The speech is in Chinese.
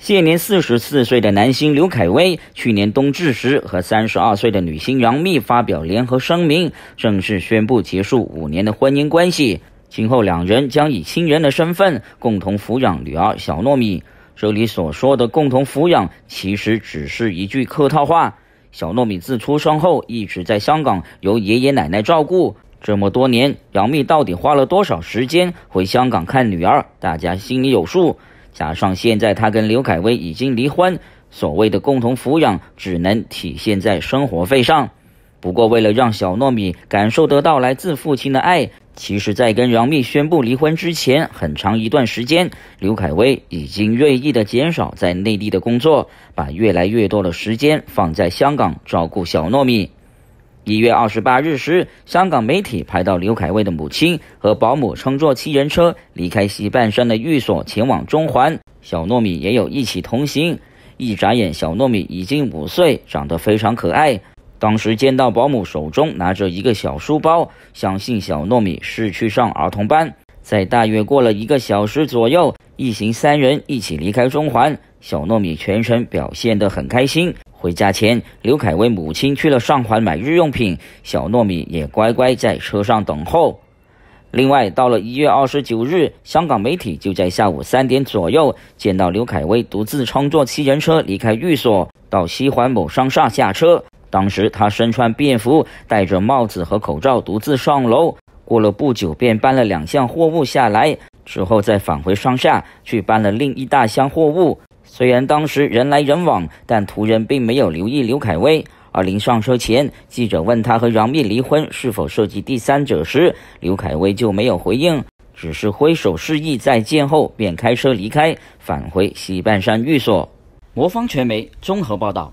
现年四十四岁的男星刘恺威，去年冬至时和三十二岁的女星杨幂发表联合声明，正式宣布结束五年的婚姻关系。今后两人将以亲人的身份共同抚养女儿小糯米。这里所说的“共同抚养”，其实只是一句客套话。小糯米自出生后一直在香港由爷爷奶奶照顾，这么多年，杨幂到底花了多少时间回香港看女儿，大家心里有数。加上现在他跟刘恺威已经离婚，所谓的共同抚养只能体现在生活费上。不过，为了让小糯米感受得到来自父亲的爱，其实，在跟杨幂宣布离婚之前，很长一段时间，刘恺威已经锐意的减少在内地的工作，把越来越多的时间放在香港照顾小糯米。一月二十八日时，香港媒体拍到刘恺威的母亲和保姆乘坐七人车离开西半山的寓所，前往中环。小糯米也有一起同行。一眨眼，小糯米已经五岁，长得非常可爱。当时见到保姆手中拿着一个小书包，相信小糯米是去上儿童班。在大约过了一个小时左右，一行三人一起离开中环。小糯米全程表现得很开心。回家前，刘恺威母亲去了上环买日用品，小糯米也乖乖在车上等候。另外，到了一月二十九日，香港媒体就在下午三点左右见到刘恺威独自乘坐七人车离开寓所，到西环某商厦下车。当时他身穿便服，戴着帽子和口罩，独自上楼。过了不久，便搬了两箱货物下来，之后再返回商厦去搬了另一大箱货物。虽然当时人来人往，但途人并没有留意刘恺威。而临上车前，记者问他和杨幂离婚是否涉及第三者时，刘恺威就没有回应，只是挥手示意再见后便开车离开，返回西半山寓所。魔方传媒综合报道。